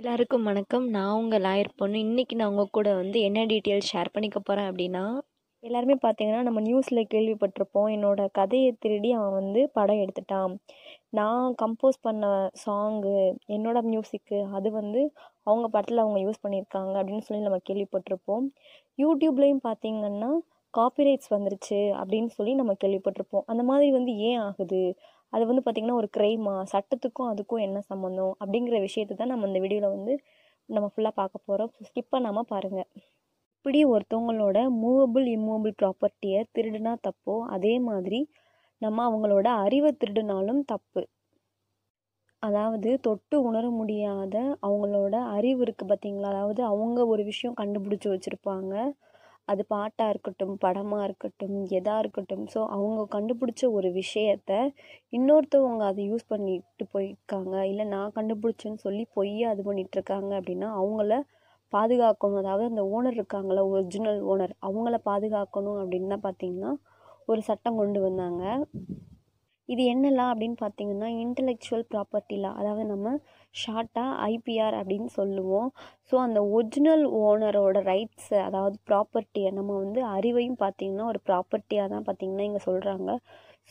எல்லாருக்கும் வணக்கம் நான் உங்கள் லாயர் பொண்ணு இன்றைக்கி நான் உங்கள் கூட வந்து என்ன டீட்டெயில்ஸ் ஷேர் பண்ணிக்க போகிறேன் அப்படின்னா எல்லாருமே பார்த்தீங்கன்னா நம்ம நியூஸில் கேள்விப்பட்டிருப்போம் என்னோடய கதையை திருடி அவன் வந்து படம் எடுத்துட்டான் நான் கம்போஸ் பண்ண சாங்கு என்னோட மியூசிக்கு அது வந்து அவங்க படத்தில் அவங்க யூஸ் பண்ணியிருக்காங்க அப்படின்னு சொல்லி நம்ம கேள்விப்பட்டிருப்போம் யூடியூப்லேயும் பார்த்தீங்கன்னா காப்பிரைட்ஸ் வந்துருச்சு அப்படின்னு சொல்லி நம்ம கேள்விப்பட்டிருப்போம் அந்த மாதிரி வந்து ஏன் ஆகுது அது வந்து பார்த்திங்கன்னா ஒரு க்ரைமா சட்டத்துக்கும் அதுக்கும் என்ன சம்மந்தம் அப்படிங்கிற விஷயத்தை தான் நம்ம இந்த வீடியோவில் வந்து நம்ம ஃபுல்லாக பார்க்க போகிறோம் ஸ்கிப் பண்ணாமல் பாருங்கள் இப்படி ஒருத்தவங்களோட மூவபிள் இம்மூவபிள் ப்ராப்பர்ட்டியை திருடுனா தப்போ அதே மாதிரி நம்ம அவங்களோட அறிவை திருடினாலும் தப்பு அதாவது தொட்டு உணர முடியாத அவங்களோட அறிவு இருக்குது பார்த்தீங்களா அதாவது அவங்க ஒரு விஷயம் கண்டுபிடிச்சி வச்சுருப்பாங்க அது பாட்டாக இருக்கட்டும் படமாக இருக்கட்டும் எதாக இருக்கட்டும் ஸோ அவங்க கண்டுபிடிச்ச ஒரு விஷயத்த இன்னொருத்தவங்க அதை யூஸ் பண்ணிட்டு போயிருக்காங்க இல்லை நான் கண்டுபிடிச்சேன்னு சொல்லி பொய்யே அது பண்ணிகிட்ருக்காங்க அப்படின்னா அவங்கள பாதுகாக்கணும் அதாவது அந்த ஓனர் இருக்காங்களா ஒரிஜினல் ஓனர் அவங்கள பாதுகாக்கணும் அப்படின்னா பார்த்திங்கன்னா ஒரு சட்டம் கொண்டு வந்தாங்க இது என்னலாம் அப்படின்னு பார்த்தீங்கன்னா இன்டலெக்சுவல் ப்ராப்பர்ட்டி லா அதாவது நம்ம ஷார்ட்டாக ஐபிஆர் அப்படின்னு சொல்லுவோம் ஸோ அந்த ஒரிஜினல் ஓனரோட ரைட்ஸை அதாவது ப்ராப்பர்ட்டியை நம்ம வந்து அறிவையும் பார்த்திங்கன்னா ஒரு ப்ராப்பர்ட்டியாக தான் பார்த்திங்கன்னா இங்கே சொல்கிறாங்க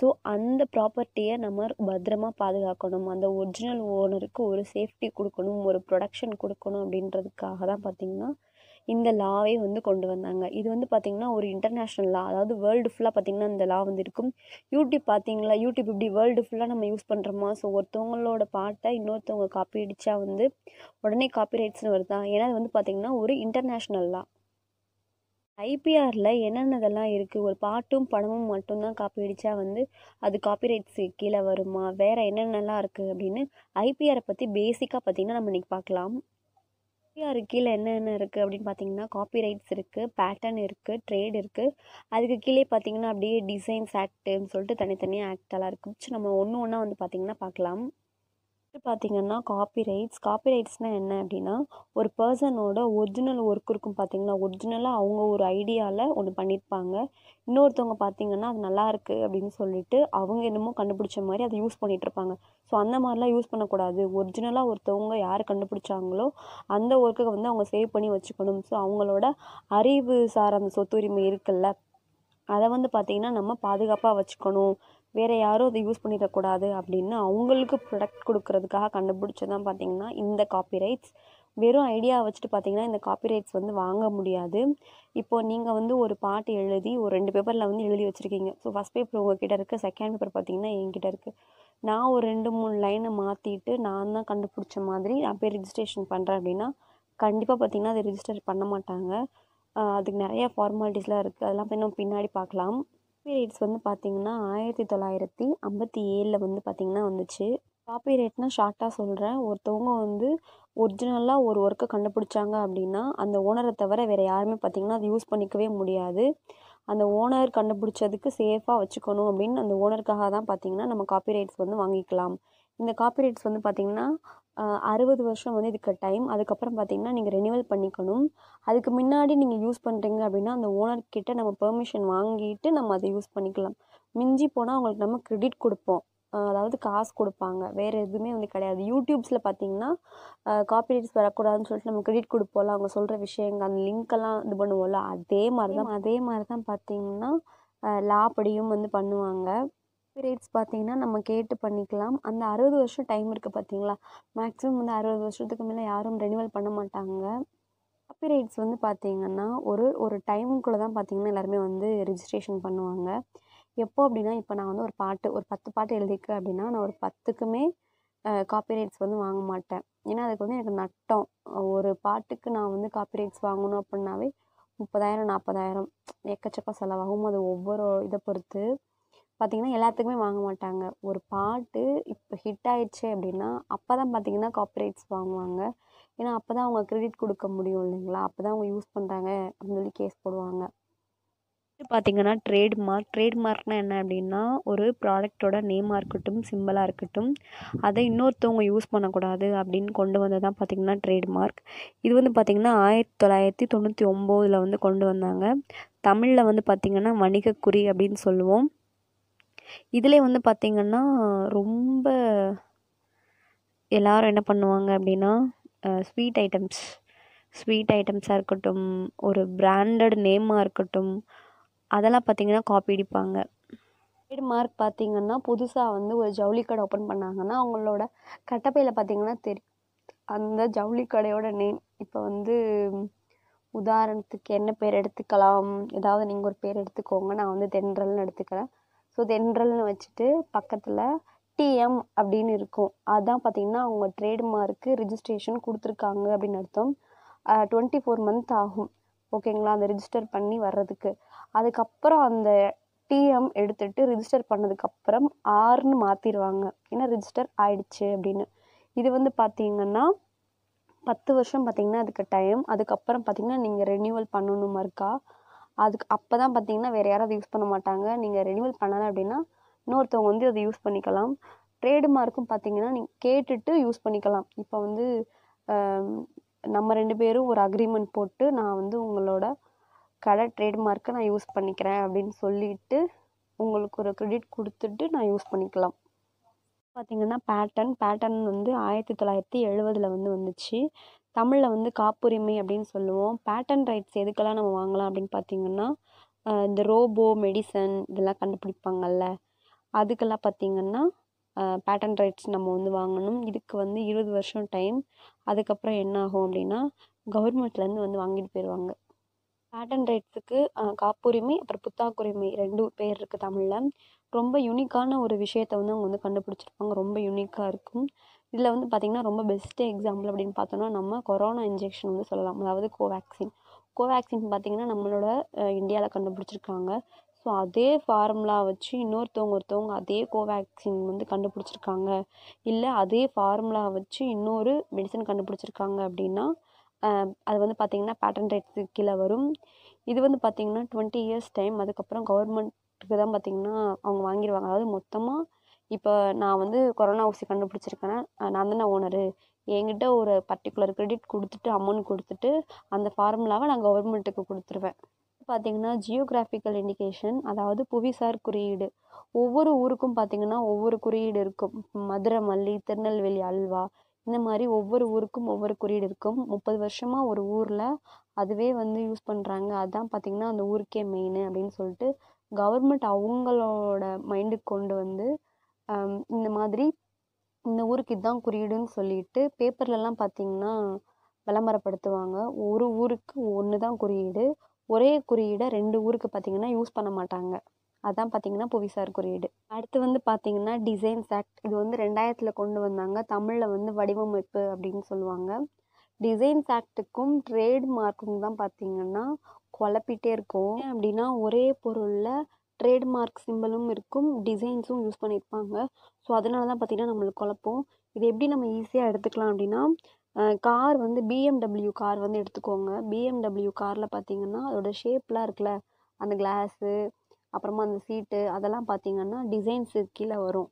ஸோ அந்த ப்ராப்பர்ட்டியை நம்ம பத்திரமாக பாதுகாக்கணும் அந்த ஒரிஜினல் ஓனருக்கு ஒரு சேஃப்டி கொடுக்கணும் ஒரு ப்ரொடக்ஷன் கொடுக்கணும் அப்படின்றதுக்காக தான் பார்த்திங்கன்னா இந்த லாவே வந்து கொண்டு வந்தாங்க இது வந்து பார்த்திங்கன்னா ஒரு இன்டர்நேஷ்னல் லா அதாவது வேர்ல்டு ஃபுல்லாக பார்த்திங்கன்னா இந்த லா வந்து இருக்கும் யூடியூப் பார்த்திங்களா யூடியூப் இப்படி வேர்ல்டு ஃபுல்லாக நம்ம யூஸ் பண்ணுறோமா ஸோ ஒருத்தவங்களோட பாட்டை இன்னொருத்தவங்க காப்பி அடித்தா வந்து உடனே காப்பி ரைட்ஸ்னு வருதா ஏன்னா அது வந்து பார்த்திங்கன்னா ஒரு இன்டர்நேஷ்னல் லா ஐபிஆரில் என்னென்னதெல்லாம் இருக்குது ஒரு பாட்டும் படமும் மட்டும்தான் காப்பி அடித்தா வந்து அது ரைட்ஸு கீழே வருமா வேறு என்னென்னலாம் இருக்குது அப்படின்னு ஐபிஆரை பற்றி பேசிக்காக பார்த்திங்கன்னா நம்ம இன்றைக்கி பார்க்கலாம் காப்பியாரு கீழே என்னென்ன இருக்குது அப்படின்னு பார்த்தீங்கன்னா காப்பி ரைட்ஸ் இருக்குது பேட்டர்ன் இருக்குது ட்ரேட் இருக்குது அதுக்கு கீழே பார்த்தீங்கன்னா அப்படியே டிசைன்ஸ் ஆக்ட்டுன்னு சொல்லிட்டு தனித்தனியாக ஆக்டெல்லாம் இருக்குது நம்ம ஒன்று ஒன்றா வந்து பார்த்திங்கன்னா பார்க்கலாம் நெக்ஸ்ட்டு பார்த்திங்கன்னா காப்பி ரைட்ஸ் காப்பி ரைட்ஸ்னால் என்ன அப்படின்னா ஒரு பர்சனோட ஒரிஜினல் ஒர்க் இருக்கும் பார்த்திங்கன்னா ஒரிஜினலாக அவங்க ஒரு ஐடியாவில் ஒன்று பண்ணியிருப்பாங்க இன்னொருத்தவங்க பார்த்திங்கன்னா அது நல்லாயிருக்கு அப்படின்னு சொல்லிட்டு அவங்க என்னமோ கண்டுபிடிச்ச மாதிரி அதை யூஸ் பண்ணிகிட்ருப்பாங்க ஸோ அந்த மாதிரிலாம் யூஸ் பண்ணக்கூடாது ஒரிஜினலாக ஒருத்தவங்க யார் கண்டுபிடிச்சாங்களோ அந்த ஒர்க்கை வந்து அவங்க சேவ் பண்ணி வச்சுக்கணும் ஸோ அவங்களோட அறிவு சார் அந்த சொத்துரிமை இருக்குல்ல அதை வந்து பார்த்திங்கன்னா நம்ம பாதுகாப்பாக வச்சுக்கணும் வேறு யாரும் அதை யூஸ் பண்ணிடக்கூடாது அப்படின்னு அவங்களுக்கு ப்ரொடக்ட் கொடுக்கறதுக்காக கண்டுபிடிச்சதான் பார்த்திங்கன்னா இந்த காப்பிரைட்ஸ் வெறும் ஐடியா வச்சுட்டு பார்த்திங்கன்னா இந்த காப்பிரைட்ஸ் வந்து வாங்க முடியாது இப்போது நீங்கள் வந்து ஒரு பாட்டு எழுதி ஒரு ரெண்டு பேப்பரில் வந்து எழுதி வச்சுருக்கீங்க ஸோ ஃபஸ்ட் பேப்பர் உங்ககிட்ட இருக்குது செகண்ட் பேப்பர் பார்த்திங்கன்னா என்கிட்ட இருக்குது நான் ஒரு ரெண்டு மூணு லைனை மாற்றிட்டு நான் தான் கண்டுபிடிச்ச மாதிரி நான் போய் ரிஜிஸ்ட்ரேஷன் பண்ணுறேன் அப்படின்னா கண்டிப்பாக பார்த்திங்கன்னா அதை ரிஜிஸ்டர் பண்ண மாட்டாங்க அதுக்கு நிறைய ஃபார்மாலிட்டிஸ்லாம் இருக்குது அதெல்லாம் போய் நம்ம பின்னாடி பார்க்கலாம் காப்பிரைட்ஸ் வந்து பார்த்திங்கன்னா ஆயிரத்தி தொள்ளாயிரத்தி ஐம்பத்தி ஏழில் வந்து பார்த்திங்கன்னா வந்துச்சு காப்பிரைட்னால் ஷார்ட்டாக சொல்கிறேன் ஒருத்தவங்க வந்து ஒரிஜினலாக ஒரு ஒர்க்கை கண்டுபிடிச்சாங்க அப்படின்னா அந்த ஓனரை தவிர வேறு யாருமே பார்த்திங்கன்னா அதை யூஸ் பண்ணிக்கவே முடியாது அந்த ஓனர் கண்டுபிடிச்சதுக்கு சேஃபாக வச்சுக்கணும் அப்படின்னு அந்த ஓனருக்காக தான் பார்த்திங்கன்னா நம்ம காப்பிரைட்ஸ் வந்து வாங்கிக்கலாம் இந்த காப்பிரைட்ஸ் வந்து பார்த்திங்கன்னா அறுபது வருஷம் வந்து இதுக்கு டைம் அதுக்கப்புறம் பார்த்தீங்கன்னா நீங்கள் ரெனிவல் பண்ணிக்கணும் அதுக்கு முன்னாடி நீங்கள் யூஸ் பண்ணுறீங்க அப்படின்னா அந்த ஓனர்கிட்ட நம்ம பெர்மிஷன் வாங்கிட்டு நம்ம அதை யூஸ் பண்ணிக்கலாம் மிஞ்சி போனால் அவங்களுக்கு நம்ம கிரெடிட் கொடுப்போம் அதாவது காசு கொடுப்பாங்க வேறு எதுவுமே வந்து கிடையாது யூடியூப்ஸில் பார்த்தீங்கன்னா காப்பிரைட்ஸ் வரக்கூடாதுன்னு சொல்லிட்டு நம்ம கிரெடிட் கொடுப்போம்ல அவங்க சொல்கிற விஷயங்கள் அந்த லிங்க்கெல்லாம் இது பண்ணுவோம்ல அதே மாதிரி தான் அதே மாதிரி தான் பார்த்தீங்கன்னா லா படியும் வந்து பண்ணுவாங்க பீரியட்ஸ் பார்த்திங்கன்னா நம்ம கேட்டு பண்ணிக்கலாம் அந்த அறுபது வருஷம் டைம் இருக்குது பார்த்திங்களா மேக்ஸிமம் வந்து அறுபது வருஷத்துக்கு மேலே யாரும் ரெனிவல் பண்ண மாட்டாங்க காப்பி ரைட்ஸ் வந்து பார்த்திங்கன்னா ஒரு ஒரு டைமுக்குள்ளே தான் பார்த்திங்கன்னா எல்லாருமே வந்து ரிஜிஸ்ட்ரேஷன் பண்ணுவாங்க எப்போ அப்படின்னா இப்போ நான் வந்து ஒரு பாட்டு ஒரு பத்து பாட்டு எழுதியிருக்கேன் அப்படின்னா நான் ஒரு பத்துக்குமே காப்பிரைட்ஸ் வந்து வாங்க மாட்டேன் ஏன்னா அதுக்கு வந்து எனக்கு நட்டம் ஒரு பாட்டுக்கு நான் வந்து காப்பிரைட்ஸ் வாங்கணும் அப்படின்னாவே முப்பதாயிரம் நாற்பதாயிரம் எக்கச்சக்கம் செலவாகும் அது ஒவ்வொரு இதை பொறுத்து பார்த்திங்கன்னா எல்லாத்துக்குமே வாங்க மாட்டாங்க ஒரு பாட்டு இப்போ ஹிட் ஆயிடுச்சு அப்படின்னா அப்போ தான் பார்த்திங்கன்னா காப்பரேட்ஸ் வாங்குவாங்க ஏன்னா அப்போ தான் அவங்க க்ரெடிட் கொடுக்க முடியும் இல்லைங்களா அப்போ தான் அவங்க யூஸ் பண்ணுறாங்க அப்படின்னு சொல்லி கேஸ் போடுவாங்க பார்த்திங்கன்னா ட்ரேட் மார்க் ட்ரேட் மார்க்னால் என்ன அப்படின்னா ஒரு ப்ராடக்டோட நேமாக இருக்கட்டும் சிம்பிளாக இருக்கட்டும் அதை இன்னொருத்தவங்க யூஸ் பண்ணக்கூடாது அப்படின்னு கொண்டு வந்தது தான் பார்த்திங்கன்னா ட்ரேட் மார்க் இது வந்து பார்த்திங்கன்னா ஆயிரத்தி தொள்ளாயிரத்தி தொண்ணூற்றி ஒம்போதில் வந்து கொண்டு வந்தாங்க தமிழில் வந்து பார்த்திங்கன்னா வணிகக்குறி அப்படின்னு சொல்லுவோம் இதில் வந்து பார்த்திங்கன்னா ரொம்ப எல்லோரும் என்ன பண்ணுவாங்க அப்படின்னா ஸ்வீட் ஐட்டம்ஸ் ஸ்வீட் ஐட்டம்ஸாக இருக்கட்டும் ஒரு பிராண்டட் நேமாக இருக்கட்டும் அதெல்லாம் பார்த்திங்கன்னா காப்பி அடிப்பாங்க மார்க் பார்த்திங்கன்னா புதுசாக வந்து ஒரு ஜவுளி கடை ஓப்பன் பண்ணாங்கன்னா அவங்களோட கட்டப்பையில் பார்த்திங்கன்னா தெரியும் அந்த ஜவுளி கடையோட நேம் இப்போ வந்து உதாரணத்துக்கு என்ன பேர் எடுத்துக்கலாம் ஏதாவது நீங்கள் ஒரு பேர் எடுத்துக்கோங்க நான் வந்து தென்றல்னு எடுத்துக்கிறேன் ஸோ தென்றல்னு வச்சுட்டு பக்கத்தில் டிஎம் அப்படின்னு இருக்கும் அதுதான் பார்த்திங்கன்னா அவங்க ட்ரேட் மார்க்கு ரிஜிஸ்ட்ரேஷன் கொடுத்துருக்காங்க அப்படின்னு அர்த்தம் டுவெண்ட்டி ஃபோர் மந்த் ஆகும் ஓகேங்களா அந்த ரிஜிஸ்டர் பண்ணி வர்றதுக்கு அதுக்கப்புறம் அந்த டிஎம் எடுத்துட்டு ரிஜிஸ்டர் பண்ணதுக்கப்புறம் ஆறுன்னு மாற்றிடுவாங்க ஏன்னா ரிஜிஸ்டர் ஆயிடுச்சு அப்படின்னு இது வந்து பார்த்திங்கன்னா பத்து வருஷம் பார்த்திங்கன்னா அதுக்கு டைம் அதுக்கப்புறம் பார்த்திங்கன்னா நீங்கள் ரெனியூவல் பண்ணணுமா இருக்கா அதுக்கு அப்போ தான் பார்த்தீங்கன்னா வேறு யாரும் அதை யூஸ் பண்ண மாட்டாங்க நீங்கள் ரெனிவல் பண்ணலை அப்படின்னா இன்னொருத்தவங்க வந்து அதை யூஸ் பண்ணிக்கலாம் ட்ரேடு மார்க்கும் பார்த்தீங்கன்னா நீங்கள் கேட்டுட்டு யூஸ் பண்ணிக்கலாம் இப்போ வந்து நம்ம ரெண்டு பேரும் ஒரு அக்ரிமெண்ட் போட்டு நான் வந்து உங்களோட கடை மார்க்கை நான் யூஸ் பண்ணிக்கிறேன் அப்படின்னு சொல்லிட்டு உங்களுக்கு ஒரு க்ரெடிட் கொடுத்துட்டு நான் யூஸ் பண்ணிக்கலாம் பார்த்திங்கன்னா பேட்டர்ன் பேட்டர்ன் வந்து ஆயிரத்தி தொள்ளாயிரத்தி எழுபதில் வந்து வந்துச்சு தமிழில் வந்து காப்புரிமை அப்படின்னு சொல்லுவோம் பேட்டன் ரைட்ஸ் எதுக்கெல்லாம் நம்ம வாங்கலாம் அப்படின்னு பார்த்தீங்கன்னா இந்த ரோபோ மெடிசன் இதெல்லாம் கண்டுபிடிப்பாங்கல்ல அதுக்கெல்லாம் பார்த்தீங்கன்னா பேட்டன் ரைட்ஸ் நம்ம வந்து வாங்கணும் இதுக்கு வந்து இருபது வருஷம் டைம் அதுக்கப்புறம் என்ன ஆகும் அப்படின்னா கவர்மெண்ட்லேருந்து வந்து வாங்கிட்டு போயிடுவாங்க பேட்டன் ரைட்ஸுக்கு காப்புரிமை அப்புறம் புத்தாக்குரிமை ரெண்டு பேர் இருக்குது தமிழில் ரொம்ப யூனிக்கான ஒரு விஷயத்த வந்து அவங்க வந்து கண்டுபிடிச்சிருப்பாங்க ரொம்ப யூனிக்காக இருக்கும் இதில் வந்து பார்த்திங்கன்னா ரொம்ப பெஸ்ட்டு எக்ஸாம்பிள் அப்படின்னு பார்த்தோன்னா நம்ம கொரோனா இன்ஜெக்ஷன் வந்து சொல்லலாம் அதாவது கோவேக்சின் கோவேக்சின் பார்த்திங்கன்னா நம்மளோட இந்தியாவில் கண்டுபிடிச்சிருக்காங்க ஸோ அதே ஃபார்முலா வச்சு இன்னொருத்தவங்க ஒருத்தவங்க அதே கோவேக்சின் வந்து கண்டுபிடிச்சிருக்காங்க இல்லை அதே ஃபார்முலா வச்சு இன்னொரு மெடிசன் கண்டுபிடிச்சிருக்காங்க அப்படின்னா அது வந்து பார்த்திங்கன்னா பேட்டன் ரேட்ஸு கீழே வரும் இது வந்து பார்த்திங்கன்னா டுவெண்ட்டி இயர்ஸ் டைம் அதுக்கப்புறம் கவர்மெண்ட்டுக்கு தான் பார்த்திங்கன்னா அவங்க வாங்கிடுவாங்க அதாவது மொத்தமாக இப்போ நான் வந்து கொரோனா ஊசி கண்டுபிடிச்சிருக்கேன் நான் தானே ஓனரு என்கிட்ட ஒரு பர்டிகுலர் கிரெடிட் கொடுத்துட்டு அமௌண்ட் கொடுத்துட்டு அந்த ஃபார்முலாவை நான் கவர்மெண்ட்டுக்கு கொடுத்துருவேன் பார்த்திங்கன்னா ஜியோகிராஃபிக்கல் இண்டிகேஷன் அதாவது புவிசார் குறியீடு ஒவ்வொரு ஊருக்கும் பார்த்திங்கன்னா ஒவ்வொரு குறியீடு இருக்கும் மதுரை மல்லி திருநெல்வேலி அல்வா இந்த மாதிரி ஒவ்வொரு ஊருக்கும் ஒவ்வொரு குறியீடு இருக்கும் முப்பது வருஷமாக ஒரு ஊரில் அதுவே வந்து யூஸ் பண்ணுறாங்க அதுதான் பார்த்திங்கன்னா அந்த ஊருக்கே மெயின் அப்படின்னு சொல்லிட்டு கவர்மெண்ட் அவங்களோட மைண்டுக்கு கொண்டு வந்து இந்த மாதிரி இந்த ஊருக்கு இதுதான் குறியீடுன்னு சொல்லிட்டு பேப்பர்லலாம் பார்த்தீங்கன்னா விளம்பரப்படுத்துவாங்க ஒரு ஊருக்கு ஒன்று தான் குறியீடு ஒரே குறியீடை ரெண்டு ஊருக்கு பார்த்தீங்கன்னா யூஸ் பண்ண மாட்டாங்க அதான் பார்த்தீங்கன்னா புவிசார் குறியீடு அடுத்து வந்து பார்த்தீங்கன்னா டிசைன்ஸ் ஆக்ட் இது வந்து ரெண்டாயிரத்தில் கொண்டு வந்தாங்க தமிழில் வந்து வடிவமைப்பு அப்படின்னு சொல்லுவாங்க டிசைன்ஸ் ஆக்ட்டுக்கும் ட்ரேட் மார்க்குங்க தான் பார்த்தீங்கன்னா குழப்பிட்டே இருக்கும் அப்படின்னா ஒரே பொருளில் ட்ரேட்மார்க் சிம்பிளும் இருக்கும் டிசைன்ஸும் யூஸ் பண்ணியிருப்பாங்க ஸோ அதனால தான் பார்த்திங்கன்னா நம்மளுக்கு குழப்பம் இது எப்படி நம்ம ஈஸியாக எடுத்துக்கலாம் அப்படின்னா கார் வந்து பிஎம்டபிள்யூ கார் வந்து எடுத்துக்கோங்க பிஎம்டபிள்யூ காரில் பார்த்திங்கன்னா அதோட ஷேப்லாம் இருக்குல்ல அந்த கிளாஸு அப்புறமா அந்த சீட்டு அதெல்லாம் பார்த்திங்கன்னா டிசைன்ஸு கீழே வரும்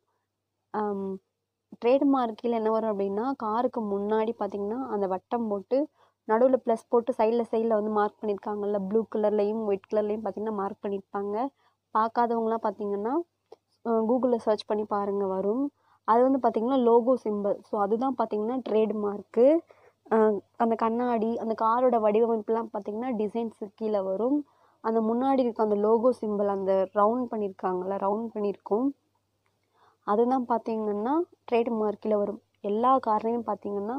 மார்க் கீழே என்ன வரும் அப்படின்னா காருக்கு முன்னாடி பார்த்திங்கன்னா அந்த வட்டம் போட்டு நடுவில் ப்ளஸ் போட்டு சைடில் சைடில் வந்து மார்க் பண்ணியிருக்காங்கல்ல ப்ளூ கலர்லேயும் ஒயிட் கலர்லேயும் பார்த்திங்கன்னா மார்க் பண்ணியிருப்பாங்க பார்க்காதவங்களாம் பார்த்தீங்கன்னா கூகுளில் சர்ச் பண்ணி பாருங்கள் வரும் அது வந்து பார்த்திங்கன்னா லோகோ சிம்பிள் ஸோ அதுதான் பார்த்திங்கன்னா ட்ரேட்மார்க்கு அந்த கண்ணாடி அந்த காரோட வடிவமைப்புலாம் பார்த்திங்கன்னா டிசைன்ஸ் கீழே வரும் அந்த முன்னாடி இருக்க அந்த லோகோ சிம்பிள் அந்த ரவுண்ட் பண்ணியிருக்காங்கள ரவுண்ட் பண்ணியிருக்கோம் அதுதான் பார்த்திங்கன்னா ட்ரேட்மார்க்கில் வரும் எல்லா கார்லேயும் பார்த்திங்கன்னா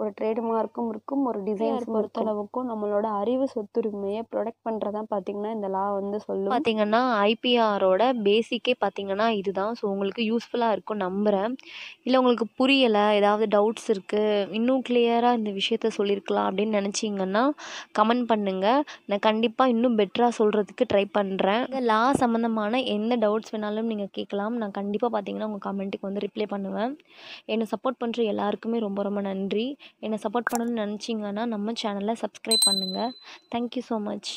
ஒரு ட்ரேட் மார்க்கும் இருக்கும் ஒரு டிசைன்ஸ் பொறுத்தளவுக்கும் நம்மளோட அறிவு சொத்துரிமையை ப்ரொடெக்ட் பண்ணுறதான் பார்த்தீங்கன்னா இந்த லா வந்து சொல்லும் பார்த்தீங்கன்னா ஐபிஆரோட பேசிக்கே பார்த்தீங்கன்னா இதுதான் ஸோ உங்களுக்கு யூஸ்ஃபுல்லாக இருக்கும் நம்புகிறேன் இல்லை உங்களுக்கு புரியலை ஏதாவது டவுட்ஸ் இருக்குது இன்னும் கிளியராக இந்த விஷயத்த சொல்லியிருக்கலாம் அப்படின்னு நினச்சிங்கன்னா கமெண்ட் பண்ணுங்கள் நான் கண்டிப்பாக இன்னும் பெட்டராக சொல்கிறதுக்கு ட்ரை பண்ணுறேன் லா சம்மந்தமான எந்த டவுட்ஸ் வேணாலும் நீங்கள் கேட்கலாம் நான் கண்டிப்பாக பார்த்தீங்கன்னா உங்கள் கமெண்ட்டுக்கு வந்து ரிப்ளை பண்ணுவேன் என்னை சப்போர்ட் பண்ணுற எல்லாருக்குமே ரொம்ப ரொம்ப நன்றி என்னை சப்போர்ட் பண்ணணும்னு நினச்சிங்கன்னா நம்ம சேனலை சப்ஸ்கிரைப் பண்ணுங்கள் தேங்க்யூ ஸோ மச்